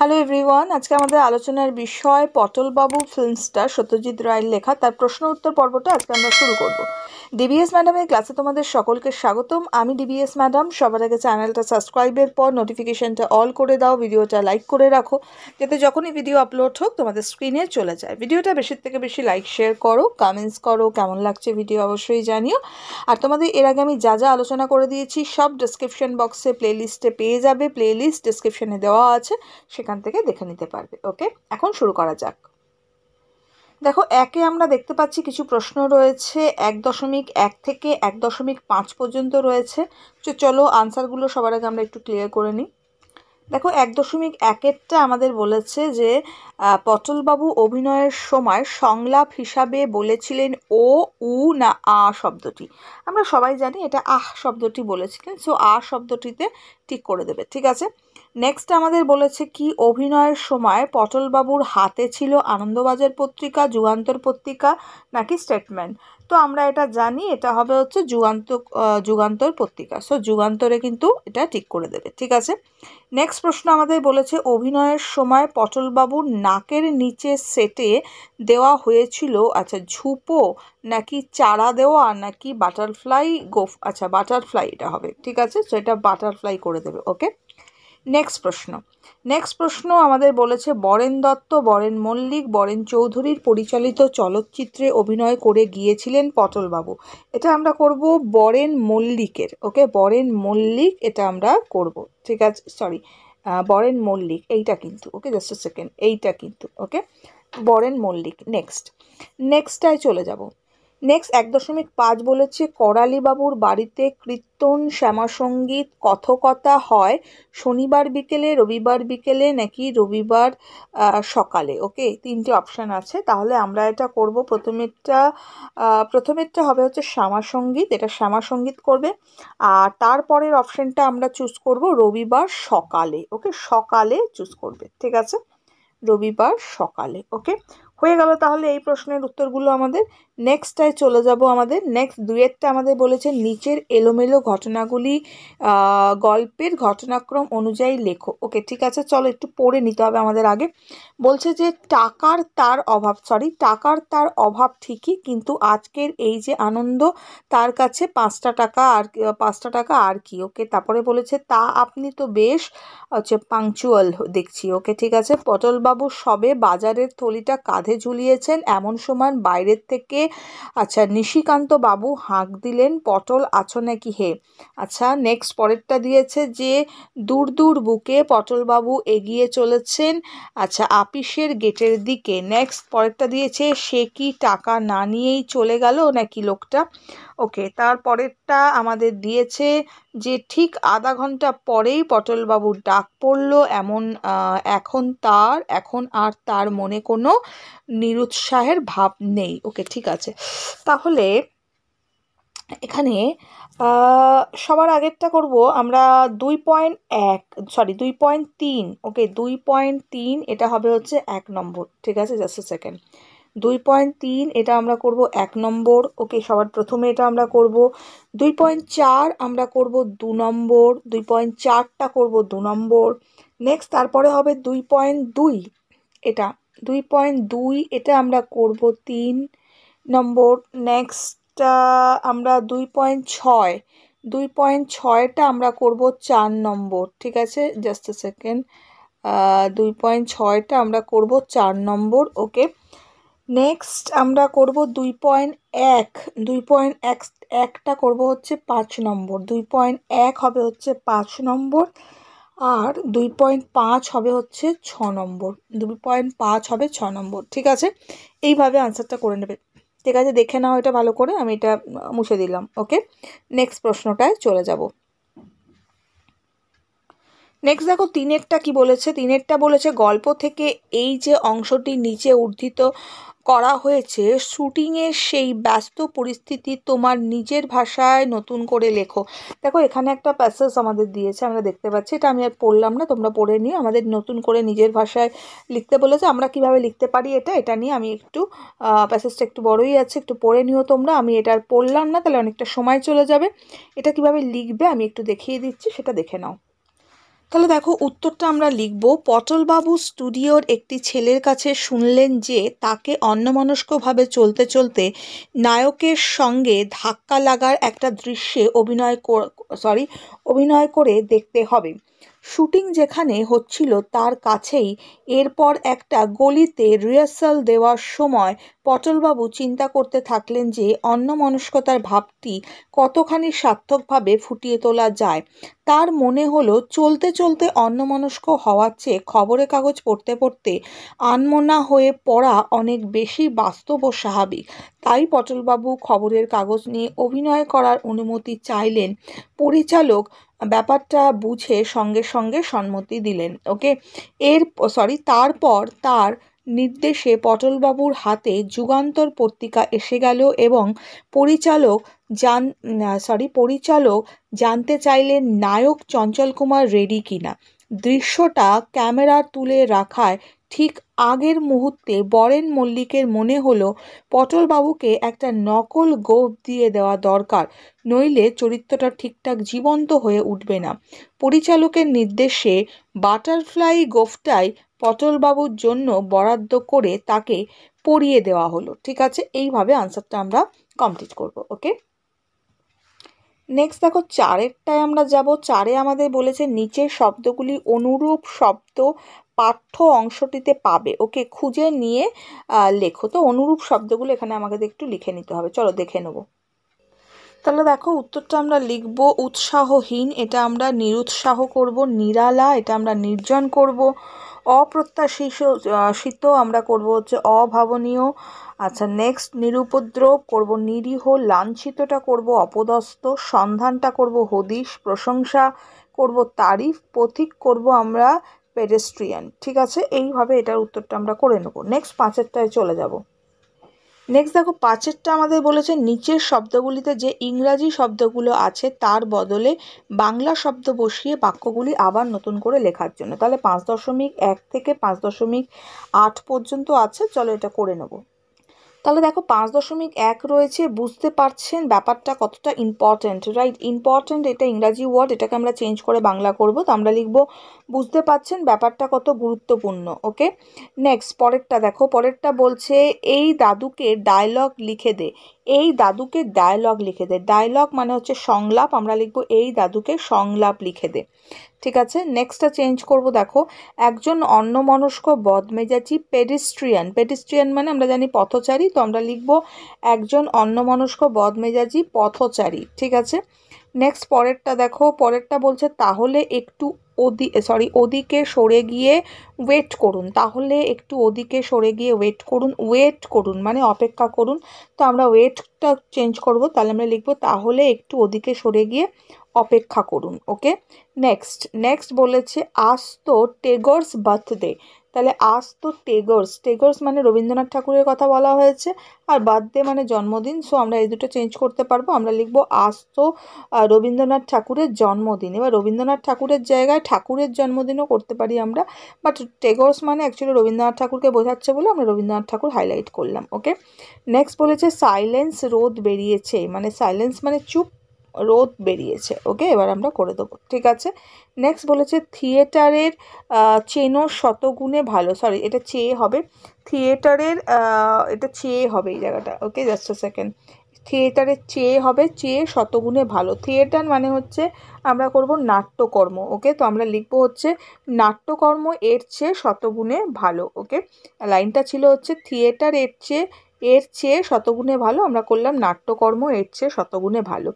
Hello everyone আজকে আমাদের আলোচনার বিষয় পটলবাবু ফিল্ম স্টার সত্যজিৎ রায়ের লেখা তার প্রশ্ন উত্তর পর্বটা আজকে আমরা শুরু করব ডিবিএস ম্যাডামের ক্লাসে তোমাদের সকলকে স্বাগতম আমি ডিবিএস ম্যাডাম সবার আগে চ্যানেলটা সাবস্ক্রাইবের পর নোটিফিকেশানটা অল করে দাও ভিডিওটা লাইক করে রাখো যাতে যখনই ভিডিও আপলোড হোক তোমাদের স্ক্রিনে চলে যায় ভিডিওটা বেশি থেকে বেশি লাইক শেয়ার করো কামেন্টস করো কেমন লাগছে ভিডিও অবশ্যই জানিও আর তোমাদের এর আগে আমি যা যা আলোচনা করে দিয়েছি সব ডিসক্রিপশন বক্সে প্লেলিস্টে পেয়ে যাবে প্লেলিস্ট ডিসক্রিপশনে দেওয়া আছে সেখান থেকে দেখে নিতে পারবে ওকে এখন শুরু করা যাক দেখো একে আমরা দেখতে পাচ্ছি কিছু প্রশ্ন রয়েছে এক দশমিক এক থেকে এক দশমিক পাঁচ পর্যন্ত রয়েছে চলো আনসারগুলো সবার আগে আমরা একটু ক্লিয়ার করে নিই দেখো এক দশমিক একেরটা আমাদের বলেছে যে পটলবাবু অভিনয়ের সময় সংলাপ হিসাবে বলেছিলেন ও উ না আ শব্দটি আমরা সবাই জানি এটা আহ শব্দটি বলেছিলেন সো আ শব্দটিতে ঠিক করে দেবে ঠিক আছে নেক্সট আমাদের বলেছে কি অভিনয়ের সময় পটলবাবুর হাতে ছিল আনন্দবাজার পত্রিকা যুগান্তর পত্রিকা নাকি স্টেটমেন্ট তো আমরা এটা জানি এটা হবে হচ্ছে যুগান্ত যুগান্তর পত্রিকা সো যুগান্তরে কিন্তু এটা ঠিক করে দেবে ঠিক আছে নেক্সট প্রশ্ন আমাদের বলেছে অভিনয়ের সময় পটলবাবুর নাকের নিচে সেটে দেওয়া হয়েছিল আচ্ছা ঝুপো নাকি চারা দেওয়া নাকি বাটারফ্লাই গোফ আচ্ছা বাটারফ্লাই এটা হবে ঠিক আছে সো এটা বাটারফ্লাই করে দেবে ওকে নেক্সট প্রশ্ন নেক্সট প্রশ্ন আমাদের বলেছে বরেন দত্ত বরেন মল্লিক বরেন চৌধুরীর পরিচালিত চলচ্চিত্রে অভিনয় করে গিয়েছিলেন পটলবাবু এটা আমরা করব বরেন মল্লিকের ওকে বরেন মল্লিক এটা আমরা করব ঠিক আছে সরি বরেন মল্লিক এইটা কিন্তু ওকে জাস্ট সেকেন্ড এইটা কিন্তু ওকে বরেন মল্লিক নেক্সট নেক্সটটায় চলে যাব নেক্সট এক দশমিক পাঁচ বলেছে করালিবাবুর বাড়িতে কীর্তন শ্যামাসঙ্গীত কথকতা হয় শনিবার বিকেলে রবিবার বিকেলে নাকি রবিবার সকালে ওকে তিনটে অপশান আছে তাহলে আমরা এটা করব প্রথমেরটা প্রথমেরটা হবে হচ্ছে শ্যামাসঙ্গীত এটা শ্যামাসঙ্গীত করবে আর তারপরের অপশানটা আমরা চুজ করব রবিবার সকালে ওকে সকালে চুজ করবে ঠিক আছে রবিবার সকালে ওকে হয়ে গেল তাহলে এই প্রশ্নের উত্তরগুলো আমাদের নেক্সটটায় চলে যাব আমাদের নেক্সট দুয়েরটা আমাদের বলেছে নিচের এলোমেলো ঘটনাগুলি গল্পের ঘটনাক্রম অনুযায়ী লেখো ওকে ঠিক আছে চলো একটু পড়ে নিতে হবে আমাদের আগে বলছে যে টাকার তার অভাব সরি টাকার তার অভাব ঠিকই কিন্তু আজকের এই যে আনন্দ তার কাছে পাঁচটা টাকা আর পাঁচটা টাকা আর কি ওকে তারপরে বলেছে তা আপনি তো বেশ হচ্ছে পাংচুয়াল দেখছি ওকে ঠিক আছে পটলবাবু সবে বাজারের থলিটা কাঁধে ঝুলিয়েছেন এমন সময় বাইরের থেকে আচ্ছা নিশিকান্ত বাবু হাঁক দিলেন পটল আছো নাকি হে আচ্ছা নেক্সট পরেরটা দিয়েছে যে দূর দূর বুকে পটলবাবু এগিয়ে চলেছেন আচ্ছা আপিসের গেটের দিকে নেক্সট পরেরটা দিয়েছে সে কি টাকা না নিয়েই চলে গেল নাকি লোকটা ওকে তারপরেরটা আমাদের দিয়েছে যে ঠিক আধা ঘন্টা পরেই পটলবাবুর ডাক পড়ল এমন এখন তার এখন আর তার মনে কোনো নিরুৎসাহের ভাব নেই ওকে ঠিক আছে তাহলে এখানে সবার আগেরটা করব আমরা দুই পয়েন্ট এক সরি দুই পয়েন্ট তিন ওকে দুই পয়েন্ট তিন এটা হবে হচ্ছে এক নম্বর ঠিক আছে জাস্ট সেকেন্ড দুই পয়েন্ট তিন এটা আমরা করব এক নম্বর ওকে সবার প্রথমে এটা আমরা করব দুই পয়েন্ট চার আমরা করব দু নম্বর দুই পয়েন্ট চারটা করব দু নম্বর নেক্সট তারপরে হবে দুই পয়েন্ট দুই এটা দুই পয়েন্ট দুই এটা আমরা করব তিন নম্বর নেক্সট আমরা দুই পয়েন্ট ছয় দুই পয়েন্ট ছয়টা আমরা করব চার নম্বর ঠিক আছে জাস্ট সেকেন্ড দুই পয়েন্ট ছয়টা আমরা করব চার নম্বর ওকে নেক্সট আমরা করব দুই পয়েন্ট এক দুই পয়েন্ট এক একটা করব হচ্ছে পাঁচ নম্বর দুই পয়েন্ট এক হবে হচ্ছে পাঁচ নম্বর আর দুই পয়েন্ট পাঁচ হবে হচ্ছে ছ নম্বর দুই পয়েন্ট পাঁচ হবে ছ নম্বর ঠিক আছে এইভাবে আনসারটা করে নেবে ঠিক আছে দেখে নাও এটা ভালো করে আমি এটা মুছে দিলাম ওকে নেক্সট প্রশ্নটায় চলে যাব নেক্সট দেখো তিনেরটা কি বলেছে তিনেরটা বলেছে গল্প থেকে এই যে অংশটি নিচে উদ্ধৃত করা হয়েছে শ্যুটিংয়ের সেই ব্যস্ত পরিস্থিতি তোমার নিজের ভাষায় নতুন করে লেখো দেখো এখানে একটা প্যাসেজ আমাদের দিয়েছে আমরা দেখতে পাচ্ছি এটা আমি আর পড়লাম না তোমরা পড়ে নিয়ে আমাদের নতুন করে নিজের ভাষায় লিখতে বলেছে আমরা কিভাবে লিখতে পারি এটা এটা নিয়ে আমি একটু প্যাসেজটা একটু বড়ই আছে একটু পড়ে নিও তোমরা আমি এটা আর পড়লাম না তাহলে অনেকটা সময় চলে যাবে এটা কিভাবে লিখবে আমি একটু দেখিয়ে দিচ্ছি সেটা দেখে নাও তাহলে দেখো উত্তরটা আমরা লিখব পটলবাবু স্টুডিওর একটি ছেলের কাছে শুনলেন যে তাকে অন্যমনস্কভাবে চলতে চলতে নায়কের সঙ্গে ধাক্কা লাগার একটা দৃশ্যে অভিনয় সরি অভিনয় করে দেখতে হবে শুটিং যেখানে হচ্ছিল তার কাছেই এরপর একটা গলিতে রিহার্সাল দেওয়ার সময় পটলবাবু চিন্তা করতে থাকলেন যে অন্যমনস্কতার ভাবটি কতখানি সার্থকভাবে ফুটিয়ে তোলা যায় তার মনে হলো চলতে চলতে অন্যমনস্ক হওয়ার চেয়ে খবরের কাগজ পড়তে পড়তে আনমনা হয়ে পড়া অনেক বেশি বাস্তব ও স্বাভাবিক তাই পটলবাবু খবরের কাগজ নিয়ে অভিনয় করার অনুমতি চাইলেন পরিচালক ব্যাপারটা বুঝে সঙ্গে সঙ্গে সম্মতি দিলেন ওকে এর সরি তারপর তার নির্দেশে পটলবাবুর হাতে যুগান্তর পত্রিকা এসে গেল এবং পরিচালক জান সরি পরিচালক জানতে চাইলেন নায়ক চঞ্চল কুমার রেডি কিনা দৃশ্যটা ক্যামেরা তুলে রাখায় ঠিক আগের মুহূর্তে বরেন মল্লিকের মনে হলো পটলবাবুকে একটা নকল গোপ দিয়ে দেওয়া দরকার নইলে চরিত্রটা ঠিকঠাক জীবন্ত হয়ে উঠবে না পরিচালকের নির্দেশে বাটারফ্লাই গোফটাই পটলবাবুর জন্য বরাদ্দ করে তাকে পরিয়ে দেওয়া হলো ঠিক আছে এইভাবে আনসারটা আমরা কমপ্লিট করব ওকে নেক্সট দেখো চারেরটায় আমরা যাব চারে আমাদের বলেছে নিচের শব্দগুলি অনুরূপ শব্দ পাঠ্য অংশটিতে পাবে ওকে খুঁজে নিয়ে লেখো তো অনুরূপ শব্দগুলো এখানে আমাকে একটু লিখে নিতে হবে চলো দেখে নেবো তাহলে দেখো উত্তরটা আমরা লিখব উৎসাহহীন এটা আমরা নিরুৎসাহ করব নিরালা এটা আমরা নির্জন করব অপ্রত্যাশিত আমরা করব হচ্ছে অভাবনীয় আচ্ছা নেক্সট নিরুপদ্রব করব নিরীহ লাঞ্ছিতটা করব অপদস্থ সন্ধানটা করব হদিশ প্রশংসা করব তারিফ পথিক করব আমরা পেডেস্ট্রিয়ান ঠিক আছে এইভাবে এটার উত্তরটা আমরা করে নেব নেক্সট পাঁচেরটায় চলে যাব নেক্সট দেখো পাঁচেরটা আমাদের বলেছে নিচের শব্দগুলিতে যে ইংরাজি শব্দগুলো আছে তার বদলে বাংলা শব্দ বসিয়ে বাক্যগুলি আবার নতুন করে লেখার জন্য তাহলে পাঁচ দশমিক এক থেকে পাঁচ দশমিক আট পর্যন্ত আছে চলো এটা করে নেবো তাহলে দেখো পাঁচ দশমিক এক রয়েছে বুঝতে পারছেন ব্যাপারটা কতটা ইম্পর্ট্যান্ট রাইট ইম্পর্ট্যান্ট এটা ইংরাজি ওয়ার্ড এটাকে আমরা চেঞ্জ করে বাংলা করব তো আমরা লিখব বুঝতে পারছেন ব্যাপারটা কত গুরুত্বপূর্ণ ওকে নেক্সট পরেরটা দেখো পরেরটা বলছে এই দাদুকে ডায়লগ লিখে দে এই দাদুকে ডায়লগ লিখে দে ডায়লগ মানে হচ্ছে সংলাপ আমরা লিখব এই দাদুকে সংলাপ লিখে দে ঠিক আছে নেক্সটটা চেঞ্জ করব দেখো একজন অন্যমনস্ক বদমেজাজি পেডিস্ট্রিয়ান পেডিস্ট্রিয়ান মানে আমরা জানি পথচারী তো আমরা লিখব একজন অন্যমনস্ক বদমেজাজি পথচারী ঠিক আছে নেক্সট পরেরটা দেখো পরেরটা বলছে তাহলে একটু ওদি সরি ওদিকে সরে গিয়ে ওয়েট করুন তাহলে একটু ওদিকে সরে গিয়ে ওয়েট করুন ওয়েট করুন মানে অপেক্ষা করুন তো আমরা ওয়েটটা চেঞ্জ করব তাহলে আমরা লিখবো তাহলে একটু ওদিকে সরে গিয়ে অপেক্ষা করুন ওকে নেক্সট নেক্সট বলেছে আজ তো টেগর্স বার্থডে তাহলে আজ তো টেগর্স টেগর্স মানে রবীন্দ্রনাথ ঠাকুরের কথা বলা হয়েছে আর বার্থডে মানে জন্মদিন সো আমরা এই দুটো চেঞ্জ করতে পারবো আমরা লিখবো আজ তো রবীন্দ্রনাথ ঠাকুরের জন্মদিন এবার রবীন্দ্রনাথ ঠাকুরের জায়গায় ঠাকুরের জন্মদিনও করতে পারি আমরা বাট টেগর্স মানে অ্যাকচুয়ালি রবীন্দ্রনাথ ঠাকুরকে বোঝাচ্ছে বলে আমরা রবীন্দ্রনাথ ঠাকুর হাইলাইট করলাম ওকে নেক্সট বলেছে সাইলেন্স রোদ বেরিয়েছে মানে সাইলেন্স মানে চুপ রোদ বেরিয়েছে ওকে এবার আমরা করে দেবো ঠিক আছে নেক্সট বলেছে থিয়েটারের চেনও শতগুণে ভালো সরি এটা চেয়ে হবে থিয়েটারের এটা চেয়ে হবে এই জায়গাটা ওকে জাস্ট সেকেন্ড থিয়েটারের চেয়ে হবে চেয়ে শতগুণে ভালো থিয়েটার মানে হচ্ছে আমরা করব নাট্যকর্ম ওকে তো আমরা লিখব হচ্ছে নাট্যকর্ম এর চেয়ে শতগুণে ভালো ওকে লাইনটা ছিল হচ্ছে থিয়েটার এর চেয়ে এর চেয়ে শতগুণে ভালো আমরা করলাম নাট্যকর্ম এর চেয়ে শতগুণে ভালো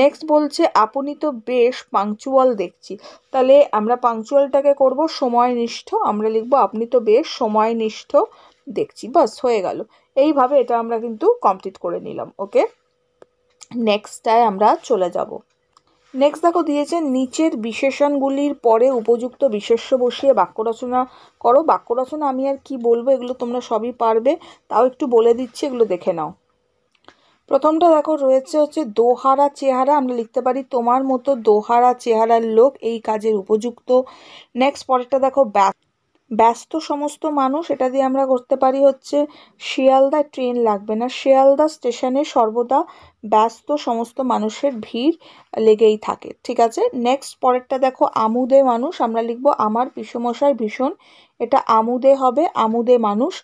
নেক্সট বলছে আপনি তো বেশ পাংচুয়াল দেখছি তাহলে আমরা পাংচুয়ালটাকে করব সময়নিষ্ঠ আমরা লিখব আপনি তো বেশ সময়নিষ্ঠ দেখছি বাস হয়ে গেল এইভাবে এটা আমরা কিন্তু কমপ্লিট করে নিলাম ওকে নেক্সটটায় আমরা চলে যাব নেক্সট দেখো দিয়েছে নিচের বিশেষণগুলির পরে উপযুক্ত বিশেষ্য বসিয়ে বাক্য রচনা করো বাক্য রচনা আমি আর কি বলবো এগুলো তোমরা সবই পারবে তাও একটু বলে দিচ্ছি এগুলো দেখে নাও প্রথমটা দেখো রয়েছে হচ্ছে দোহারা চেহারা আমরা লিখতে পারি তোমার মতো দোহারা চেহারার লোক এই কাজের উপযুক্ত নেক্সট পরেরটা দেখো ব্যাস ব্যস্ত সমস্ত মানুষ এটা দিয়ে আমরা করতে পারি হচ্ছে শিয়ালদা ট্রেন লাগবে না শিয়ালদা স্টেশনে সর্বদা ব্যস্ত সমস্ত মানুষের ভিড় লেগেই থাকে ঠিক আছে নেক্সট পরেরটা দেখো আমুদে মানুষ আমরা লিখবো আমার পিসমশাই ভীষণ এটা আমুদে হবে আমুদে মানুষ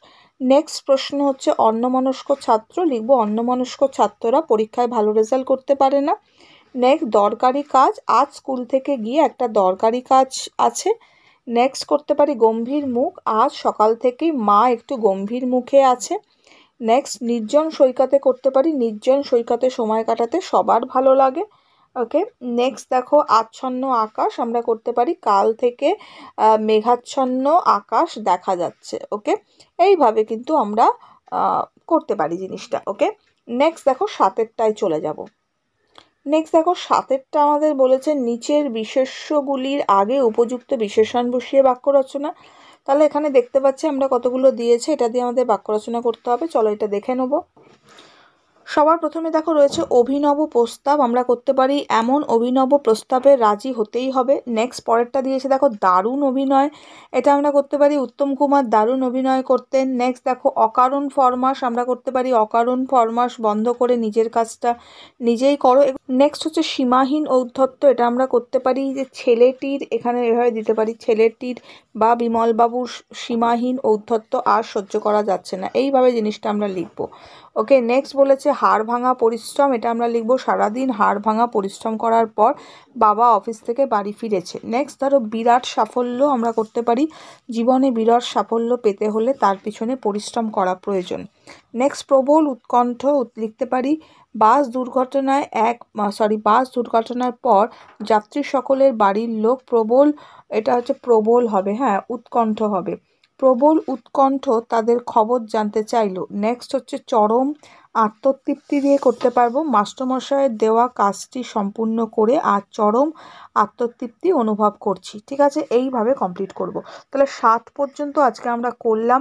নেক্সট প্রশ্ন হচ্ছে অন্নমনস্ক ছাত্র লিখব অন্নমনস্ক ছাত্ররা পরীক্ষায় ভালো রেজাল্ট করতে পারে না নেক্সট দরকারি কাজ আজ স্কুল থেকে গিয়ে একটা দরকারি কাজ আছে নেক্সট করতে পারি গম্ভীর মুখ আজ সকাল থেকেই মা একটু গম্ভীর মুখে আছে নেক্সট নির্জন সৈকতে করতে পারি নির্জন সৈকতে সময় কাটাতে সবার ভালো লাগে ওকে নেক্সট দেখো আচ্ছন্ন আকাশ আমরা করতে পারি কাল থেকে মেঘাচ্ছন্ন আকাশ দেখা যাচ্ছে ওকে এইভাবে কিন্তু আমরা করতে পারি জিনিসটা ওকে নেক্সট দেখো সাতেরটায় চলে যাব নেক্সট দেখো সাতেরটা আমাদের বলেছে নিচের বিশেষ্যগুলির আগে উপযুক্ত বিশেষণ বসিয়ে বাক্য রচনা তাহলে এখানে দেখতে পাচ্ছি আমরা কতগুলো দিয়েছে এটা দিয়ে আমাদের বাক্য রচনা করতে হবে চলো এটা দেখে নেবো সবার প্রথমে দেখো রয়েছে অভিনব প্রস্তাব আমরা করতে পারি এমন অভিনব প্রস্তাবে রাজি হতেই হবে নেক্সট পরেরটা দিয়েছে দেখো দারুণ অভিনয় এটা আমরা করতে পারি উত্তম কুমার দারুণ অভিনয় করতেন নেক্সট দেখো অকারণ ফরমাস আমরা করতে পারি অকারণ ফরমাস বন্ধ করে নিজের কাজটা নিজেই করো নেক্সট হচ্ছে সীমাহীন ঔদ্ধত্য এটা আমরা করতে পারি যে ছেলেটির এখানে এভাবে দিতে পারি ছেলেটির বা বিমলবাবুর সীমাহীন ঔদ্ধত্য আর সহ্য করা যাচ্ছে না এইভাবে জিনিসটা আমরা লিখবো ওকে নেক্সট বলেছে হাড় ভাঙা পরিশ্রম এটা আমরা লিখবো সারাদিন হাড় ভাঙা পরিশ্রম করার পর বাবা অফিস থেকে বাড়ি ফিরেছে নেক্সট ধরো বিরাট সাফল্য আমরা করতে পারি জীবনে বিরাট সাফল্য পেতে হলে তার পিছনে পরিশ্রম করা প্রয়োজন নেক্সট প্রবল উৎকণ্ঠ লিখতে পারি বাস দুর্ঘটনায় এক সরি বাস দুর্ঘটনার পর যাত্রী সকলের বাড়ির লোক প্রবল এটা হচ্ছে প্রবল হবে হ্যাঁ উৎকণ্ঠ হবে প্রবল উৎকণ্ঠ তাদের খবর জানতে চাইল নেক্সট হচ্ছে চরম আত্মতৃপ্তি দিয়ে করতে পারবো মাস্টারমশাইয়ের দেওয়া কাজটি সম্পূর্ণ করে আর চরম আত্মতৃপ্তি অনুভব করছি ঠিক আছে এইভাবে কমপ্লিট করব। তাহলে সাত পর্যন্ত আজকে আমরা করলাম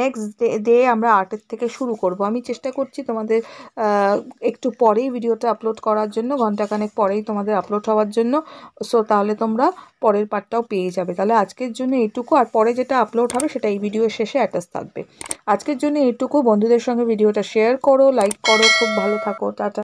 নেক্সট ডে ডে আমরা আটের থেকে শুরু করব। আমি চেষ্টা করছি তোমাদের একটু পরেই ভিডিওটা আপলোড করার জন্য ঘন্টাখানেক পরেই তোমাদের আপলোড হওয়ার জন্য সো তাহলে তোমরা পরের পার্টটাও পেয়ে যাবে তাহলে আজকের জন্য এটুকু আর পরে যেটা আপলোড হবে সেটা এই ভিডিওর শেষে অ্যাটাচ থাকবে আজকের জন্য এটুকু বন্ধুদের সঙ্গে ভিডিওটা শেয়ার করো লাইক করো খুব ভালো থাকো টাটা